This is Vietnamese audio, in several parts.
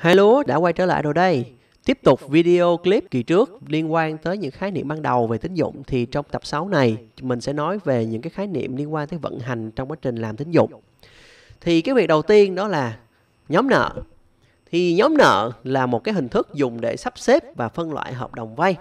Hello, đã quay trở lại rồi đây. Tiếp tục video clip kỳ trước liên quan tới những khái niệm ban đầu về tín dụng thì trong tập 6 này mình sẽ nói về những cái khái niệm liên quan tới vận hành trong quá trình làm tín dụng. Thì cái việc đầu tiên đó là nhóm nợ. Thì nhóm nợ là một cái hình thức dùng để sắp xếp và phân loại hợp đồng vay.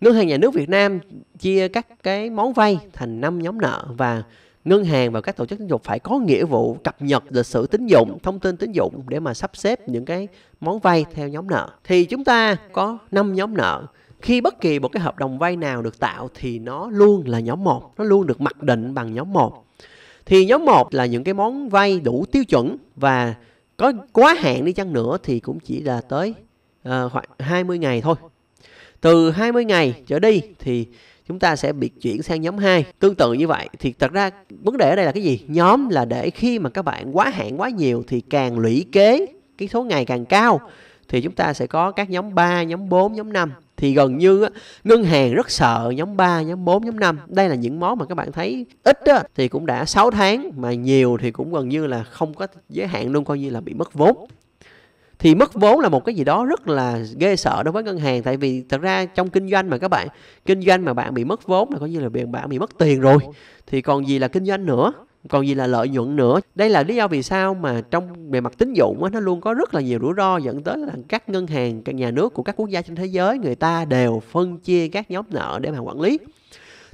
Ngân hàng nhà nước Việt Nam chia các cái món vay thành 5 nhóm nợ và ngân hàng và các tổ chức tín dụng phải có nghĩa vụ cập nhật lịch sử tín dụng, thông tin tín dụng để mà sắp xếp những cái món vay theo nhóm nợ. Thì chúng ta có 5 nhóm nợ khi bất kỳ một cái hợp đồng vay nào được tạo thì nó luôn là nhóm 1, nó luôn được mặc định bằng nhóm 1. Thì nhóm 1 là những cái món vay đủ tiêu chuẩn và có quá hạn đi chăng nữa thì cũng chỉ là tới uh, khoảng 20 ngày thôi. Từ 20 ngày trở đi thì chúng ta sẽ bị chuyển sang nhóm 2 tương tự như vậy thì thật ra vấn đề ở đây là cái gì nhóm là để khi mà các bạn quá hạn quá nhiều thì càng lũy kế cái số ngày càng cao thì chúng ta sẽ có các nhóm 3, nhóm 4, nhóm 5 thì gần như á, ngân hàng rất sợ nhóm 3, nhóm 4, nhóm 5. Đây là những món mà các bạn thấy ít á, thì cũng đã 6 tháng mà nhiều thì cũng gần như là không có giới hạn luôn coi như là bị mất vốn thì mất vốn là một cái gì đó rất là ghê sợ đối với ngân hàng tại vì thật ra trong kinh doanh mà các bạn kinh doanh mà bạn bị mất vốn là coi như là bạn bị mất tiền rồi thì còn gì là kinh doanh nữa còn gì là lợi nhuận nữa đây là lý do vì sao mà trong bề mặt tín dụng nó luôn có rất là nhiều rủi ro dẫn tới là các ngân hàng các nhà nước của các quốc gia trên thế giới người ta đều phân chia các nhóm nợ để mà quản lý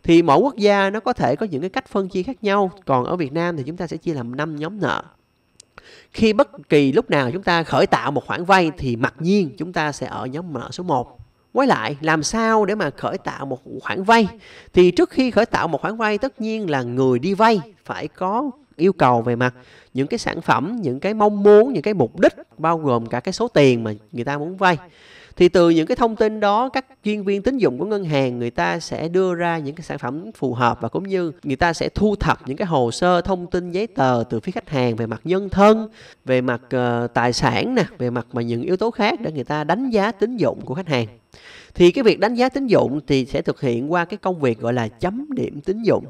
thì mỗi quốc gia nó có thể có những cái cách phân chia khác nhau còn ở Việt Nam thì chúng ta sẽ chia làm 5 nhóm nợ khi bất kỳ lúc nào chúng ta khởi tạo một khoản vay thì mặc nhiên chúng ta sẽ ở nhóm nợ số 1. Quay lại, làm sao để mà khởi tạo một khoản vay? Thì trước khi khởi tạo một khoản vay, tất nhiên là người đi vay phải có yêu cầu về mặt những cái sản phẩm, những cái mong muốn, những cái mục đích bao gồm cả cái số tiền mà người ta muốn vay thì từ những cái thông tin đó các chuyên viên tín dụng của ngân hàng người ta sẽ đưa ra những cái sản phẩm phù hợp và cũng như người ta sẽ thu thập những cái hồ sơ thông tin giấy tờ từ phía khách hàng về mặt nhân thân về mặt uh, tài sản nè về mặt mà những yếu tố khác để người ta đánh giá tín dụng của khách hàng thì cái việc đánh giá tín dụng thì sẽ thực hiện qua cái công việc gọi là chấm điểm tín dụng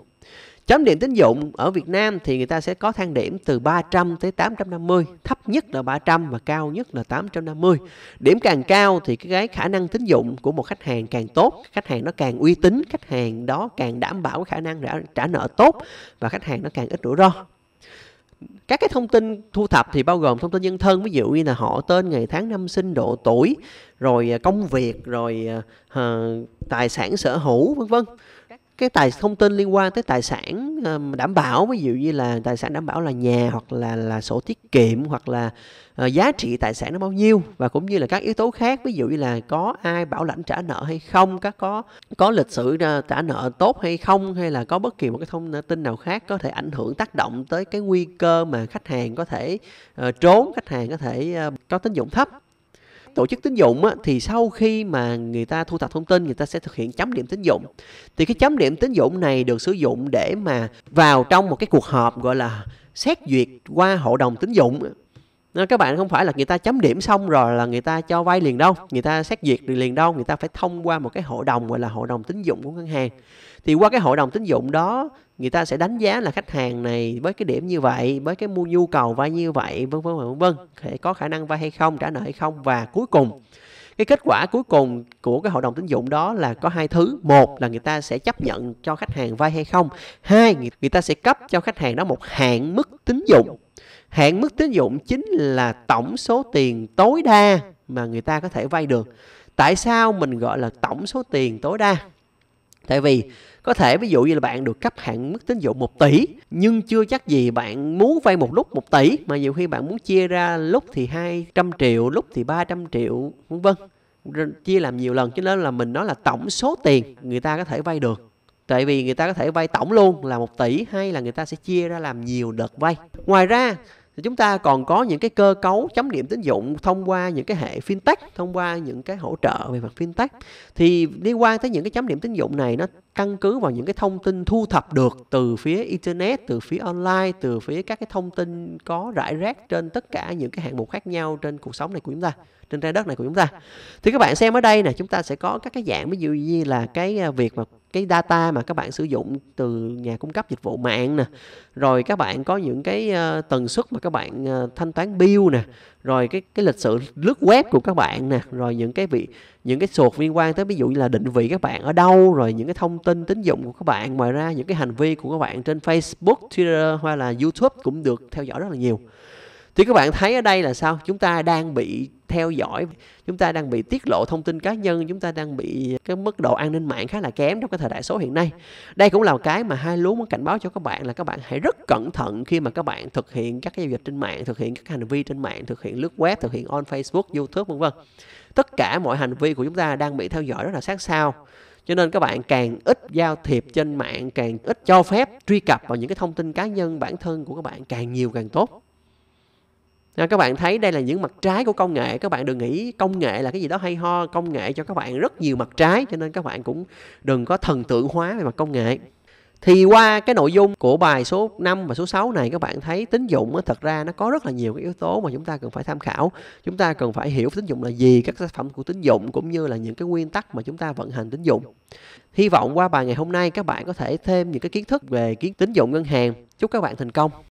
Chấm điểm tín dụng ở Việt Nam thì người ta sẽ có thang điểm từ 300 tới 850, thấp nhất là 300 và cao nhất là 850. Điểm càng cao thì cái khả năng tín dụng của một khách hàng càng tốt, khách hàng nó càng uy tín, khách hàng đó càng đảm bảo khả năng trả, nợ tốt và khách hàng nó càng ít rủi ro các cái thông tin thu thập thì bao gồm thông tin nhân thân ví dụ như là họ tên ngày tháng năm sinh độ tuổi rồi à, công việc rồi uh, tài sản sở hữu vân vân cái tài thông tin liên quan tới tài sản ờ, đảm bảo ví dụ như là tài sản đảm bảo là nhà hoặc là là sổ tiết kiệm hoặc là uh, giá trị tài sản nó bao nhiêu và cũng như là các yếu tố khác ví dụ như là có ai bảo lãnh trả nợ hay không các có có lịch sử ờ, trả nợ tốt hay không hay là có bất kỳ một cái thông tin nào khác có thể ảnh hưởng tác động tới cái nguy cơ mà khách hàng có thể uh, trốn khách hàng có thể uh, có tín dụng thấp tổ chức tín dụng á, thì sau khi mà người ta thu thập thông tin người ta sẽ thực hiện chấm điểm tín dụng thì cái chấm điểm tín dụng này được sử dụng để mà vào trong một cái cuộc họp gọi là xét duyệt qua hội đồng tín dụng nên các bạn không phải là người ta chấm điểm xong rồi là người ta cho vay liền đâu người ta xét duyệt liền đâu người ta phải thông qua một cái hội đồng gọi là hội đồng tín dụng của ngân hàng thì qua cái hội đồng tín dụng đó người ta sẽ đánh giá là khách hàng này với cái điểm như vậy với cái mua nhu cầu vay như vậy vân vân vân vân có khả năng vay hay không trả nợ hay không và cuối cùng cái kết quả cuối cùng của cái hội đồng tín dụng đó là có hai thứ một là người ta sẽ chấp nhận cho khách hàng vay hay không hai người ta sẽ cấp cho khách hàng đó một hạn mức tín dụng hạn mức tín dụng chính là tổng số tiền tối đa mà người ta có thể vay được tại sao mình gọi là tổng số tiền tối đa tại vì có thể ví dụ như là bạn được cấp hạn mức tín dụng 1 tỷ nhưng chưa chắc gì bạn muốn vay một lúc 1 tỷ mà nhiều khi bạn muốn chia ra lúc thì 200 triệu, lúc thì 300 triệu vân vân chia làm nhiều lần cho nên là mình nói là tổng số tiền người ta có thể vay được tại vì người ta có thể vay tổng luôn là 1 tỷ hay là người ta sẽ chia ra làm nhiều đợt vay ngoài ra thì chúng ta còn có những cái cơ cấu chấm điểm tín dụng thông qua những cái hệ fintech thông qua những cái hỗ trợ về mặt fintech thì liên quan tới những cái chấm điểm tín dụng này nó căn cứ vào những cái thông tin thu thập được từ phía internet từ phía online từ phía các cái thông tin có rải rác trên tất cả những cái hạng mục khác nhau trên cuộc sống này của chúng ta trên trái đất này của chúng ta thì các bạn xem ở đây nè chúng ta sẽ có các cái dạng ví dụ như là cái à, việc mà cái data mà các bạn sử dụng từ nhà cung cấp dịch vụ mạng nè rồi các bạn có những cái uh, tần suất mà các bạn uh, thanh toán bill nè rồi cái cái lịch sử lướt web của các bạn nè rồi những cái vị những cái sột liên quan tới ví dụ như là định vị các bạn ở đâu rồi những cái thông tin tín dụng của các bạn ngoài ra những cái hành vi của các bạn trên Facebook Twitter hoặc là YouTube cũng được theo dõi rất là nhiều thì các bạn thấy ở đây là sao chúng ta đang bị theo dõi chúng ta đang bị tiết lộ thông tin cá nhân chúng ta đang bị cái mức độ an ninh mạng khá là kém trong cái thời đại số hiện nay đây cũng là một cái mà hai lúa muốn cảnh báo cho các bạn là các bạn hãy rất cẩn thận khi mà các bạn thực hiện các giao dịch trên mạng thực hiện các hành vi trên mạng thực hiện lướt web thực hiện on facebook youtube vân vân tất cả mọi hành vi của chúng ta đang bị theo dõi rất là sát sao cho nên các bạn càng ít giao thiệp trên mạng càng ít cho phép truy cập vào những cái thông tin cá nhân bản thân của các bạn càng nhiều càng tốt À, các bạn thấy đây là những mặt trái của công nghệ các bạn đừng nghĩ công nghệ là cái gì đó hay ho công nghệ cho các bạn rất nhiều mặt trái cho nên các bạn cũng đừng có thần tượng hóa về mặt công nghệ thì qua cái nội dung của bài số 5 và số 6 này các bạn thấy tín dụng thật ra nó có rất là nhiều cái yếu tố mà chúng ta cần phải tham khảo chúng ta cần phải hiểu tín dụng là gì các sản phẩm của tín dụng cũng như là những cái nguyên tắc mà chúng ta vận hành tín dụng hy vọng qua bài ngày hôm nay các bạn có thể thêm những cái kiến thức về kiến tín dụng ngân hàng chúc các bạn thành công